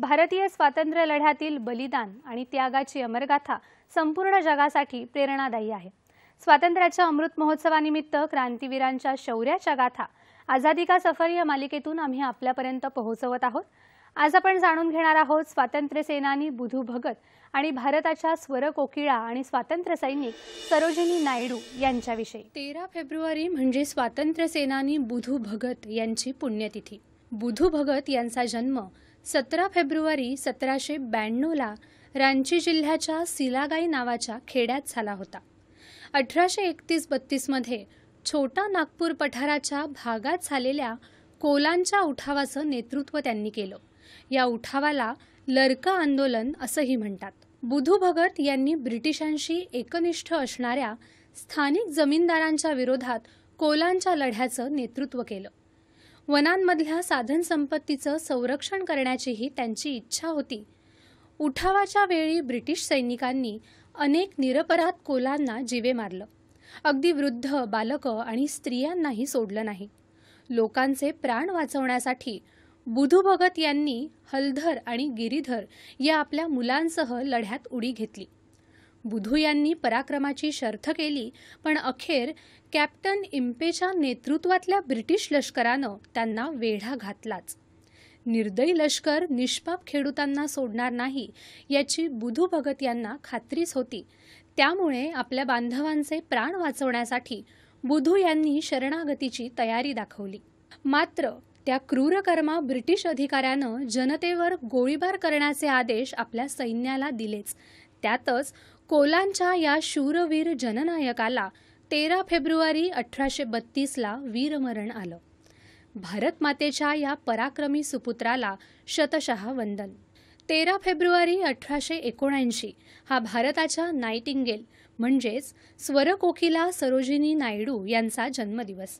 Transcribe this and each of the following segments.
भारतीय स्वातंत्र्य लढ्यातील बलिदान आणि त्यागाची अमरगाथा संपूर्ण जगासाठी प्रेरणादायी आहे स्वातंत्र्याच्या अमृत महोत्सवानिमित्त क्रांतीवीरांच्या शौर्याच्या गाथा आझादी का सफर या मालिकेतून आम्ही आपल्यापर्यंत पोहोचवत आहोत आज आपण जाणून घेणार आहोत स्वातंत्र्य सेनानी बुधू भगत आणि भारताच्या स्वर कोकिळा आणि स्वातंत्र्य सैनिक सरोजिनी नायडू यांच्याविषयी तेरा फेब्रुवारी म्हणजे स्वातंत्र्य सेनानी बुधू भगत यांची पुण्यतिथी बुधू भगत यांचा जन्म सतरा फेब्रुवारी सतराशे ब्याण्णवला रांची जिल्ह्याच्या सिलागाई नावाच्या खेड्यात झाला होता अठराशे एकतीस बत्तीसमध्ये छोटा नागपूर पठाराच्या भागात झालेल्या कोलांच्या उठावाचं नेतृत्व त्यांनी केलं या उठावाला लरका आंदोलन असंही म्हणतात बुधू भगत यांनी ब्रिटिशांशी एकनिष्ठ असणाऱ्या स्थानिक जमीनदारांच्या विरोधात कोलांच्या लढ्याचं नेतृत्व केलं वनांमधल्या साधनसंपत्तीचं संरक्षण करण्याचीही त्यांची इच्छा होती उठावाच्या वेळी ब्रिटिश सैनिकांनी अनेक निरपराध कोलांना जीवे मारलं अगदी वृद्ध बालकं आणि स्त्रियांनाही सोडलं नाही लोकांचे प्राण वाचवण्यासाठी बुधुभगत भगत यांनी हलधर आणि गिरीधर या आपल्या मुलांसह लढ्यात उडी घेतली बुधू यांनी पराक्रमाची शर्थ केली पण अखेर कॅप्टन इम्पेच्या नेतृत्वातल्या ब्रिटिश लष्करानं त्यांना वेढा घातलाच निर्दयी लष्कर निष्पाप खेडूतांना सोडणार नाही याची बुधू भगत यांना खात्रीच होती त्यामुळे आपल्या बांधवांचे प्राण वाचवण्यासाठी बुधू यांनी शरणागतीची तयारी दाखवली मात्र त्या क्रूरकर्मा ब्रिटिश अधिकाऱ्यानं जनतेवर गोळीबार करण्याचे आदेश आपल्या सैन्याला दिलेच त्यातच कोलांच्या या शूरवीर जननायकाला तेरा फेब्रुवारी अठराशे बत्तीसला वीरमरण आलं भारतमातेच्या या पराक्रमी सुपुत्राला शतशः वंदन तेरा फेब्रुवारी अठराशे एकोणऐंशी हा भारताच्या नाइटिंगेल म्हणजेच स्वरकोकिला सरोजिनी नायडू यांचा जन्मदिवस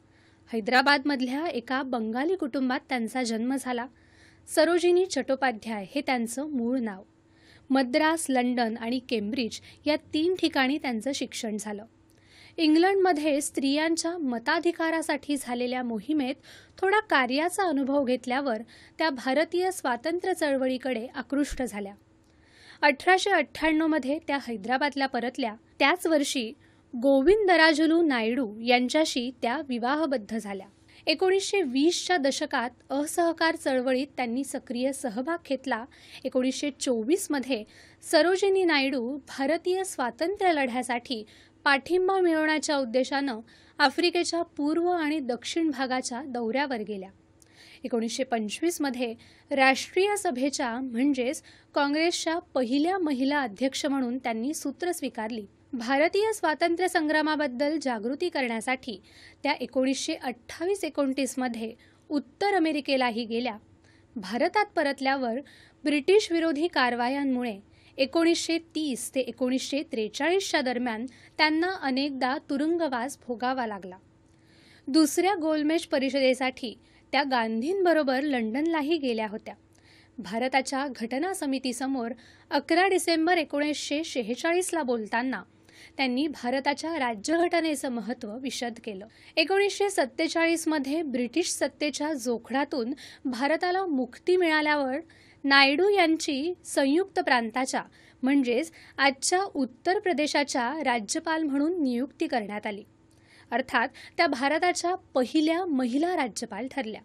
हैदराबादमधल्या एका बंगाली कुटुंबात त्यांचा जन्म झाला सरोजिनी चट्टोपाध्याय हे त्यांचं मूळ नाव मद्रास लंडन आणि केम्ब्रिज या तीन ठिकाणी त्यांचं शिक्षण झालं इंग्लंडमध्ये स्त्रियांच्या मताधिकारासाठी झालेल्या मोहिमेत थोडा कार्याचा अनुभव घेतल्यावर त्या भारतीय स्वातंत्र्य चळवळीकडे आकृष्ट झाल्या अठराशे अठ्ठ्याण्णवमध्ये त्या हैदराबादला परतल्या त्याच वर्षी गोविंदराजुलू नायडू यांच्याशी त्या विवाहबद्ध झाल्या एकोणीसशे वीसच्या दशकात असहकार चळवळीत त्यांनी सक्रिय सहभाग घेतला एकोणीसशे चोवीसमध्ये सरोजिनी नायडू भारतीय स्वातंत्र्य लढ्यासाठी पाठिंबा मिळवण्याच्या उद्देशानं आफ्रिकेच्या पूर्व आणि दक्षिण भागाच्या दौऱ्यावर गेल्या एकोणीसशे पंचवीसमध्ये राष्ट्रीय सभेच्या म्हणजेच काँग्रेसच्या पहिल्या महिला अध्यक्ष म्हणून त्यांनी सूत्र स्वीकारली भारतीय स्वातंत्र्य संग्रामाबद्दल जागृती करण्यासाठी त्या एकोणीसशे अठ्ठावीस एकोणतीसमध्ये उत्तर अमेरिकेलाही गेल्या भारतात परतल्यावर ब्रिटिश विरोधी कारवायांमुळे एकोणीसशे तीस ते एकोणीसशे त्रेचाळीसच्या दरम्यान त्यांना अनेकदा तुरुंगवास भोगावा लागला दुसऱ्या गोलमेज परिषदेसाठी त्या गांधींबरोबर लंडनलाही गेल्या होत्या भारताच्या घटना समितीसमोर अकरा डिसेंबर एकोणीसशे शेहेचाळीसला बोलताना त्यांनी भारताच्या राज्यघटनेचं महत्त्व विशद केलं एकोणीसशे सत्तेचाळीसमध्ये ब्रिटिश सत्तेच्या जोखडातून भारताला मुक्ती मिळाल्यावर नायडू यांची संयुक्त प्रांताच्या म्हणजेच आजच्या उत्तर प्रदेशाच्या राज्यपाल म्हणून नियुक्ती करण्यात आली अर्थात त्या भारताच्या पहिल्या महिला राज्यपाल ठरल्या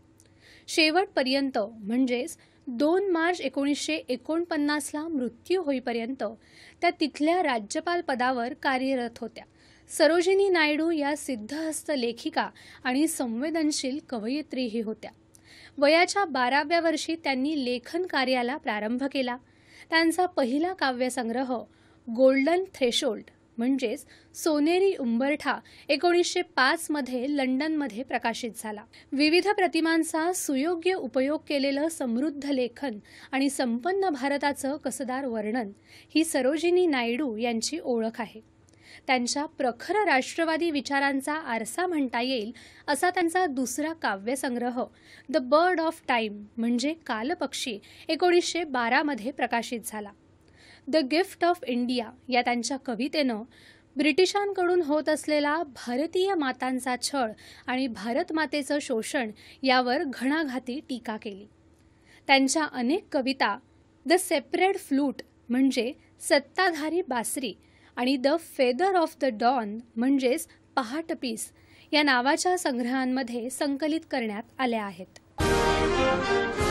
शेवटपर्यंत म्हणजेच दोन मार्च एकोणीसशे एकोणपन्नासला मृत्यू होईपर्यंत त्या तिथल्या राज्यपाल पदावर कार्यरत होत्या सरोजिनी नायडू या सिद्धहस्त लेखिका आणि संवेदनशील कवयित्रीही होत्या वयाच्या बाराव्या वर्षी त्यांनी लेखन कार्याला प्रारंभ केला त्यांचा पहिला काव्यसंग्रह गोल्डन थ्रेशोल्ड म्हणजेच सोनेरी उंबरठा एकोणीसशे पाचमध्ये लंडनमध्ये प्रकाशित झाला विविध प्रतिमांचा सुयोग्य उपयोग केलेलं समृद्ध लेखन आणि संपन्न भारताचं कसदार वर्णन ही सरोजिनी नायडू यांची ओळख आहे त्यांच्या प्रखर राष्ट्रवादी विचारांचा आरसा म्हणता येईल असा त्यांचा दुसरा काव्यसंग्रह द बर्ड ऑफ टाईम म्हणजे कालपक्षी एकोणीसशे बारामध्ये प्रकाशित झाला द गिफ्ट ऑफ इंडिया या त्यांच्या कवितेनं ब्रिटिशांकडून होत असलेला भारतीय मातांचा छळ आणि भारत मातेचं शोषण यावर घणाघाती टीका केली त्यांच्या अनेक कविता द सेपरेट फ्लूट म्हणजे सत्ताधारी बासरी आणि the feather of the dawn म्हणजेच पीस या नावाच्या संग्रहांमध्ये संकलित करण्यात आल्या आहेत